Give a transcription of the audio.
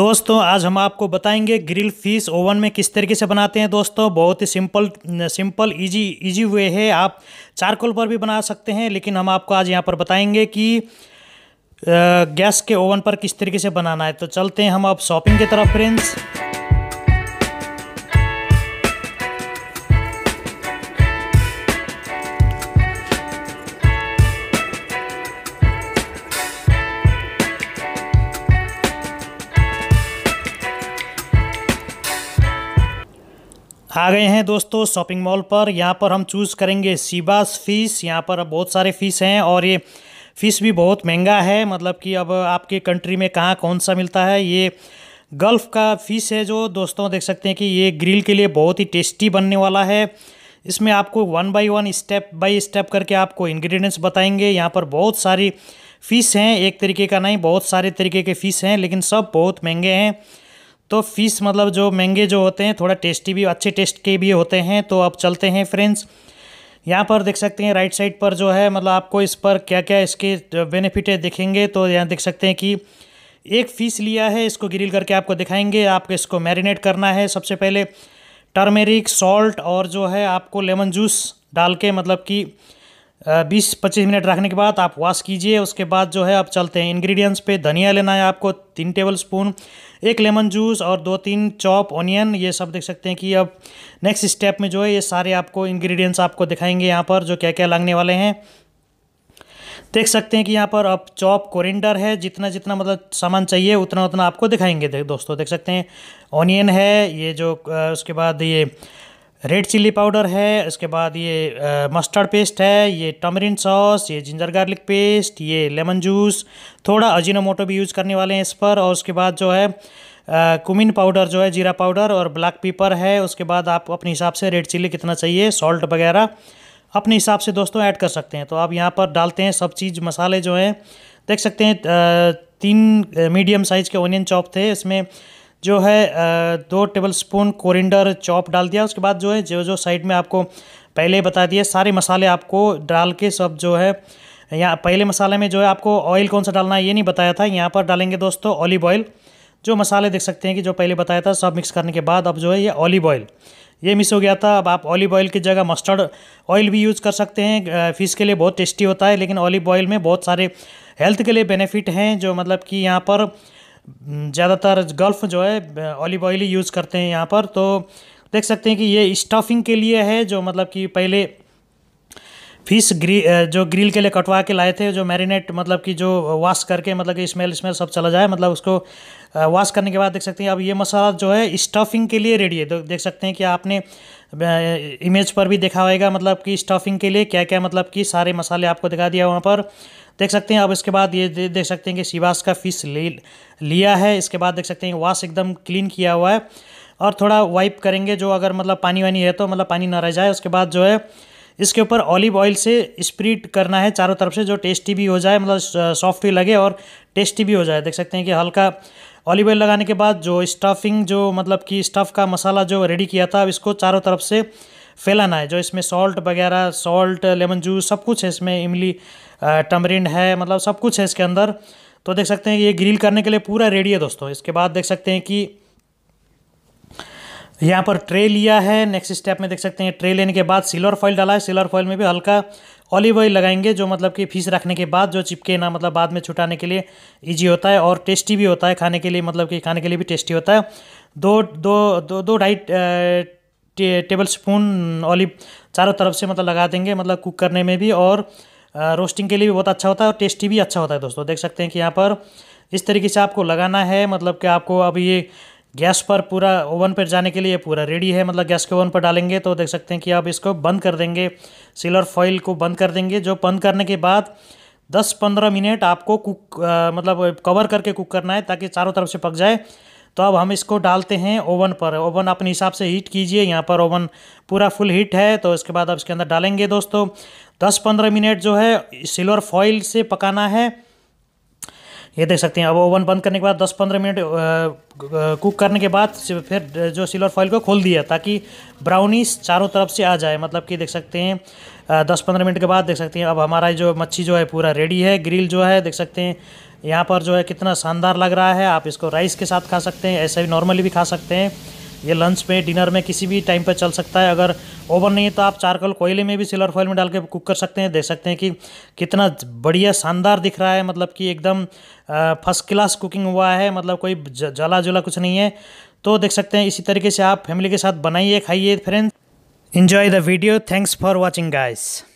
दोस्तों आज हम आपको बताएंगे ग्रिल फिश ओवन में किस तरीके से बनाते हैं दोस्तों बहुत ही simple simple easy easy way है आप चारकोल पर भी बना सकते हैं लेकिन हम आपको आज यहाँ पर बताएंगे कि गैस के ओवन पर किस तरीके से बनाना है तो चलते हैं हम आप शॉपिंग की तरफ फ्रेंड्स आ गए हैं दोस्तों शॉपिंग मॉल पर यहाँ पर हम चूज़ करेंगे सीबास फ़िश यहाँ पर बहुत सारे फ़िश हैं और ये फ़िश भी बहुत महंगा है मतलब कि अब आपके कंट्री में कहाँ कौन सा मिलता है ये गल्फ़ का फ़िश है जो दोस्तों देख सकते हैं कि ये ग्रिल के लिए बहुत ही टेस्टी बनने वाला है इसमें आपको one by one step by step करके आपको इंग्रेडिएंट्स बताएंगे यहाँ पर बहुत सारी फ़िश हैं एक तरीके का नहीं बहुत सारे तरीके के फ़िश हैं लेकिन सब बहुत महंगे हैं तो फ़िश मतलब जो महंगे जो होते हैं थोड़ा टेस्टी भी अच्छे टेस्ट के भी होते हैं तो आप चलते हैं फ्रेंड्स यहाँ पर देख सकते हैं राइट साइड पर जो है मतलब आपको इस पर क्या क्या इसके बेनिफिट है देखेंगे तो यहाँ देख सकते हैं कि एक फ़ीस लिया है इसको ग्रिल करके आपको दिखाएंगे आपको इसको मैरिनेट करना है सबसे पहले टर्मेरिक सॉल्ट और जो है आपको लेमन जूस डाल के मतलब कि बीस पच्चीस मिनट रखने के बाद आप वॉश कीजिए उसके बाद जो है आप चलते हैं इंग्रेडिएंट्स पे धनिया लेना है आपको तीन टेबल स्पून एक लेमन जूस और दो तीन चॉप ऑनियन ये सब देख सकते हैं कि अब नेक्स्ट स्टेप में जो है ये सारे आपको इंग्रेडिएंट्स आपको दिखाएंगे यहाँ पर जो क्या क्या लगने वाले हैं देख सकते हैं कि यहाँ पर अब चॉप कोरिंडर है जितना जितना मतलब सामान चाहिए उतना उतना आपको दिखाएंगे देख दोस्तों देख सकते हैं ऑनियन है ये जो उसके बाद ये रेड चिल्ली पाउडर है उसके बाद ये मस्टर्ड पेस्ट है ये टमरिन सॉस ये जिंजर गार्लिक पेस्ट ये लेमन जूस थोड़ा अजीनोमोटो भी यूज़ करने वाले हैं इस पर और उसके बाद जो है कुमिन पाउडर जो है जीरा पाउडर और ब्लैक पीपर है उसके बाद आप अपने हिसाब से रेड चिल्ली कितना चाहिए सॉल्ट वगैरह अपने हिसाब से दोस्तों ऐड कर सकते हैं तो आप यहाँ पर डालते हैं सब चीज़ मसाले जो हैं देख सकते हैं तीन मीडियम साइज़ के ओनियन चॉप थे इसमें जो है दो टेबल स्पून कोरिंडर चॉप डाल दिया उसके बाद जो है जो जो साइड में आपको पहले बता दिए सारे मसाले आपको डाल के सब जो है यहाँ पहले मसाले में जो है आपको ऑयल कौन सा डालना है ये नहीं बताया था यहाँ पर डालेंगे दोस्तों ऑलिव ऑयल जो मसाले देख सकते हैं कि जो पहले बताया था सब मिक्स करने के बाद अब जो है ये ऑलिव ऑयल ये मिस हो गया था अब आप ऑलिव ऑयल की जगह मस्टर्ड ऑयल भी यूज़ कर सकते हैं फ़िश के लिए बहुत टेस्टी होता है लेकिन ऑलिव ऑयल में बहुत सारे हेल्थ के लिए बेनिफिट हैं जो मतलब कि यहाँ पर ज़्यादातर गल्फ जो है ऑलिव ऑयल ही यूज़ करते हैं यहाँ पर तो देख सकते हैं कि ये स्टफिंग के लिए है जो मतलब कि पहले फिश ग्री जो ग्रिल के लिए कटवा के लाए थे जो मैरिनेट मतलब कि जो वॉश करके मतलब कि स्मेल स्मेल सब चला जाए मतलब उसको वॉश करने के बाद देख सकते हैं अब ये मसाला जो है स्टफिंग के लिए रेडी है तो देख सकते हैं कि आपने इमेज पर भी देखा होगा मतलब कि स्टफिंग के लिए क्या क्या मतलब कि सारे मसाले आपको दिखा दिया वहाँ पर देख सकते हैं अब इसके बाद ये देख सकते हैं कि शिवास का फिश ले लिया है इसके बाद देख सकते हैं वॉश एकदम क्लीन किया हुआ है और थोड़ा वाइप करेंगे जो अगर मतलब पानी वानी है तो मतलब पानी ना रह जाए उसके बाद जो है इसके ऊपर ऑलिव ऑयल से स्प्रिट करना है चारों तरफ से जो टेस्टी भी हो जाए मतलब सॉफ्ट भी लगे और टेस्टी भी हो जाए देख सकते हैं कि हल्का ऑलिव ऑयल लगाने के बाद जो स्टफिंग जो मतलब कि स्टफ़ का मसाला जो रेडी किया था अब इसको चारों तरफ से फैलाना है जो इसमें सॉल्ट वगैरह सॉल्ट लेमन जूस सब कुछ है इसमें इमली टमरिंड है मतलब सब कुछ है इसके अंदर तो देख सकते हैं ये ग्रिल करने के लिए पूरा रेडी है दोस्तों इसके बाद देख सकते हैं कि यहाँ पर ट्रे लिया है नेक्स्ट स्टेप में देख सकते हैं ट्रे लेने के बाद सिल्वर फॉइल डाला है सिल्वर फॉइल में भी हल्का ऑलिव ऑयल लगाएंगे जो मतलब कि फिश रखने के बाद जो चिपके ना मतलब बाद में छुटाने के लिए ईजी होता है और टेस्टी भी होता है खाने के लिए मतलब कि खाने के लिए भी टेस्टी होता है दो दो दो दो ढाई टेबल स्पून ऑलिव चारों तरफ से मतलब लगा देंगे मतलब कुक करने में भी और रोस्टिंग के लिए भी बहुत अच्छा होता है और टेस्टी भी अच्छा होता है दोस्तों देख सकते हैं कि यहाँ पर इस तरीके से आपको लगाना है मतलब कि आपको अब ये गैस पर पूरा ओवन पर जाने के लिए पूरा रेडी है मतलब गैस के ओवन पर डालेंगे तो देख सकते हैं कि आप इसको बंद कर देंगे सिलर फॉइल को बंद कर देंगे जो बंद करने के बाद 10-15 मिनट आपको कुक आ, मतलब कवर करके कुक करना है ताकि चारों तरफ से पक जाए तो अब हम इसको डालते हैं ओवन पर ओवन अपने हिसाब से हीट कीजिए यहाँ पर ओवन पूरा फुल हीट है तो इसके बाद आप इसके अंदर डालेंगे दोस्तों दस पंद्रह मिनट जो है सिल्वर फॉइल से पकाना है ये देख सकते हैं अब ओवन बंद करने के बाद 10-15 मिनट कुक करने के बाद फिर जो सिल्वर फॉइल को खोल दिया ताकि ब्राउनीस चारों तरफ से आ जाए मतलब कि देख सकते हैं दस पंद्रह मिनट के बाद देख सकते हैं अब हमारा जो मच्छी जो है पूरा रेडी है ग्रिल जो है देख सकते हैं यहाँ पर जो है कितना शानदार लग रहा है आप इसको राइस के साथ खा सकते हैं ऐसे भी नॉर्मली भी खा सकते हैं ये लंच में डिनर में किसी भी टाइम पर चल सकता है अगर ओवन नहीं है तो आप चारकोल कोयले में भी सिल्वर फॉइल में डाल के कुक कर सकते हैं देख सकते हैं कि कितना बढ़िया शानदार दिख रहा है मतलब कि एकदम फर्स्ट क्लास कुकिंग हुआ है मतलब कोई जला जुला कुछ नहीं है तो देख सकते हैं इसी तरीके से आप फैमिली के साथ बनाइए खाइए friends enjoy the video thanks for watching guys